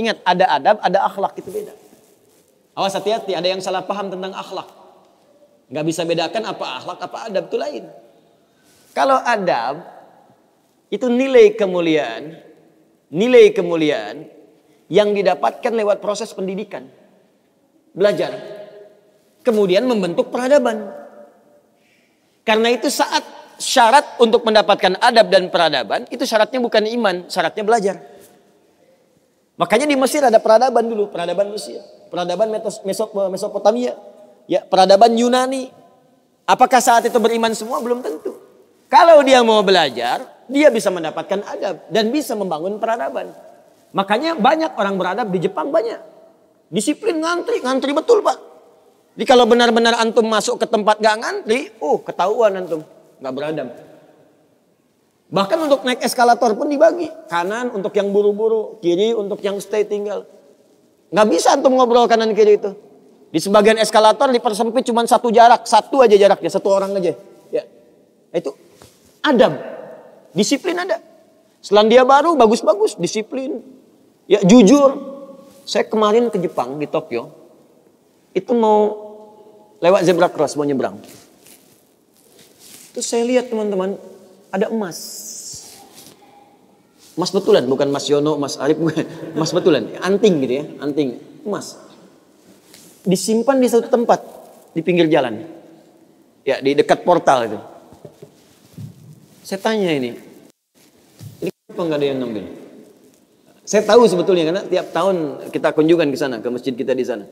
Ingat, ada adab, ada akhlak, itu beda. Awas hati-hati, ada yang salah paham tentang akhlak. Gak bisa bedakan apa akhlak, apa adab, itu lain. Kalau adab, itu nilai kemuliaan. Nilai kemuliaan yang didapatkan lewat proses pendidikan. Belajar. Kemudian membentuk peradaban. Karena itu saat syarat untuk mendapatkan adab dan peradaban, itu syaratnya bukan iman, syaratnya belajar. Makanya di Mesir ada peradaban dulu, peradaban Mesir, peradaban Mesopotamia, ya peradaban Yunani. Apakah saat itu beriman semua? Belum tentu. Kalau dia mau belajar, dia bisa mendapatkan adab dan bisa membangun peradaban. Makanya banyak orang beradab di Jepang banyak. Disiplin ngantri, ngantri betul pak. Jadi kalau benar-benar antum masuk ke tempat gak ngantri, uh ketahuan antum, gak beradab. Bahkan untuk naik eskalator pun dibagi. Kanan untuk yang buru-buru, kiri untuk yang stay tinggal. Nggak bisa untuk ngobrol kanan kiri itu. Di sebagian eskalator dipersempit cuma satu jarak, satu aja jaraknya, satu orang aja. Ya. Nah, itu adab. Disiplin ada. Selandia Baru bagus-bagus, disiplin. Ya jujur. Saya kemarin ke Jepang di Tokyo. Itu mau lewat zebra cross mau nyebrang. Terus saya lihat teman-teman ada emas. Emas betulan, bukan Mas Yono, Mas Arif, Mas Emas betulan, anting gitu ya, anting, emas. Disimpan di satu tempat, di pinggir jalan. Ya, di dekat portal itu. Saya tanya ini, ini kenapa nggak ada yang ngambil? Saya tahu sebetulnya karena tiap tahun kita kunjungan ke sana, ke masjid kita di sana.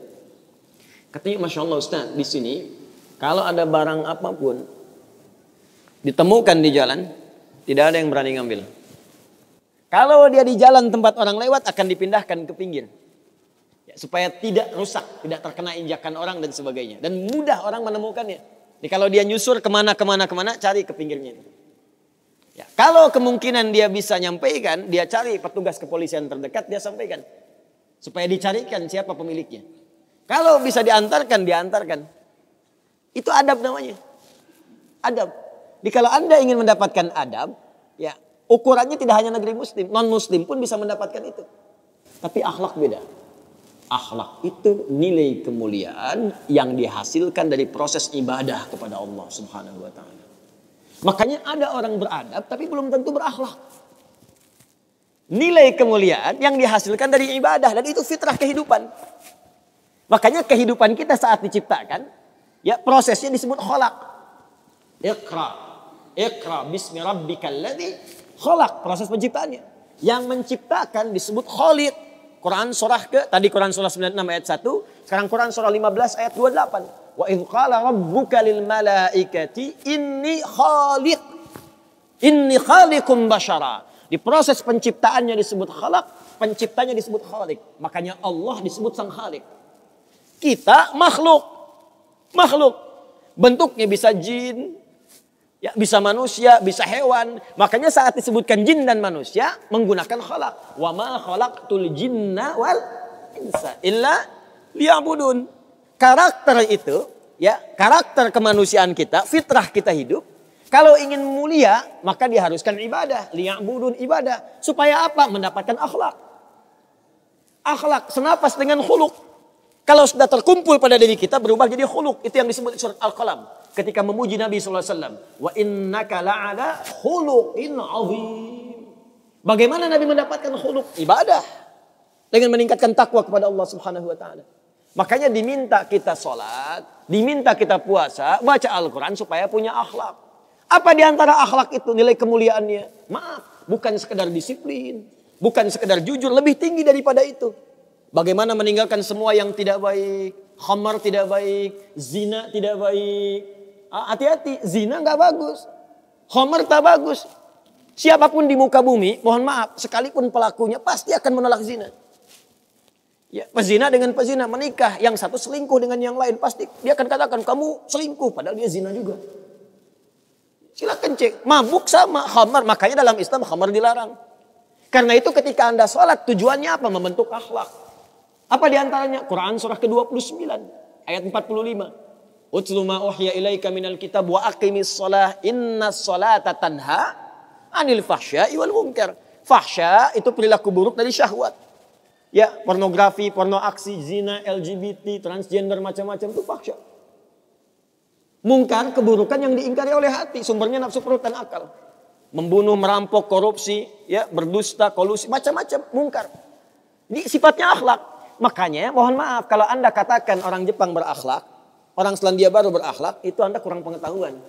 Katanya, Masya Allah Ustaz, di sini kalau ada barang apapun ditemukan di jalan, tidak ada yang berani ngambil. Kalau dia di jalan tempat orang lewat akan dipindahkan ke pinggir. Ya, supaya tidak rusak, tidak terkena injakan orang dan sebagainya. Dan mudah orang menemukannya. Jadi kalau dia nyusur kemana kemana kemana cari ke pinggirnya. Ya, kalau kemungkinan dia bisa nyampaikan, dia cari petugas kepolisian terdekat, dia sampaikan. Supaya dicarikan siapa pemiliknya. Kalau bisa diantarkan, diantarkan. Itu adab namanya. Adab. Jadi kalau Anda ingin mendapatkan adab, ya ukurannya tidak hanya negeri muslim, non muslim pun bisa mendapatkan itu. Tapi akhlak beda. Akhlak itu nilai kemuliaan yang dihasilkan dari proses ibadah kepada Allah Subhanahu wa taala. Makanya ada orang beradab tapi belum tentu berakhlak. Nilai kemuliaan yang dihasilkan dari ibadah dan itu fitrah kehidupan. Makanya kehidupan kita saat diciptakan, ya prosesnya disebut kholak. Iqra, Iqra bismi rabbikal ladzi khalaq. Proses penciptaannya. Yang menciptakan disebut khaliq. Quran surah ke tadi Quran surah 96 ayat 1, sekarang Quran surah 15 ayat 28. Wa idz qala rabbuka lil malaikati inni khaliq inni khaliqum basyara. Di proses penciptaannya disebut khalaq, penciptanya disebut khaliq. Makanya Allah disebut sang khaliq. Kita makhluk. Makhluk. Bentuknya bisa jin, Ya, bisa manusia, bisa hewan. Makanya saat disebutkan jin dan manusia menggunakan kholak. Wa ma khalaqtul jinna wal insa illa liya'budun. Karakter itu, ya, karakter kemanusiaan kita, fitrah kita hidup. Kalau ingin mulia, maka diharuskan ibadah, liya'budun ibadah. Supaya apa? Mendapatkan akhlak. Akhlak senapas dengan khuluk. Kalau sudah terkumpul pada diri kita berubah jadi khuluk. Itu yang disebut surat Al-Qalam. Ketika memuji Nabi SAW. Wa innaka la'ala khuluqin azim. Bagaimana Nabi mendapatkan khuluk? Ibadah. Dengan meningkatkan takwa kepada Allah Subhanahu wa taala. Makanya diminta kita sholat, diminta kita puasa, baca Al-Quran supaya punya akhlak. Apa di antara akhlak itu nilai kemuliaannya? Maaf, bukan sekedar disiplin, bukan sekedar jujur, lebih tinggi daripada itu. Bagaimana meninggalkan semua yang tidak baik. Khamar tidak baik. Zina tidak baik. Ah, hati-hati, zina nggak bagus. Khamar tak bagus. Siapapun di muka bumi, mohon maaf, sekalipun pelakunya pasti akan menolak zina. Ya, pezina dengan pezina menikah, yang satu selingkuh dengan yang lain, pasti dia akan katakan kamu selingkuh, padahal dia zina juga. Silakan cek, mabuk sama khamar, makanya dalam Islam khamar dilarang. Karena itu ketika Anda sholat tujuannya apa? Membentuk akhlak. Apa diantaranya? Quran surah ke-29 ayat 45. Utlu ma uhya ilaika minal kitab wa aqimis shalah inna sholata tanha anil fahsya'i wal munkar. Fahsya itu perilaku buruk dari syahwat. Ya, pornografi, porno aksi, zina, LGBT, transgender, macam-macam itu fahsya. Mungkar keburukan yang diingkari oleh hati, sumbernya nafsu perut dan akal membunuh, merampok, korupsi, ya berdusta, kolusi, macam-macam, mungkar. Ini sifatnya akhlak. Makanya mohon maaf kalau Anda katakan orang Jepang berakhlak, orang Selandia Baru berakhlak, itu Anda kurang pengetahuan.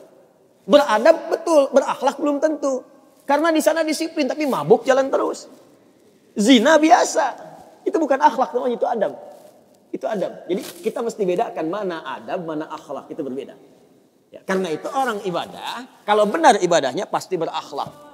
Beradab betul, berakhlak belum tentu. Karena di sana disiplin tapi mabuk jalan terus. Zina biasa. Itu bukan akhlak namanya, itu adab. Itu adab. Jadi kita mesti bedakan mana adab, mana akhlak. Itu berbeda. Ya, karena itu orang ibadah, kalau benar ibadahnya pasti berakhlak.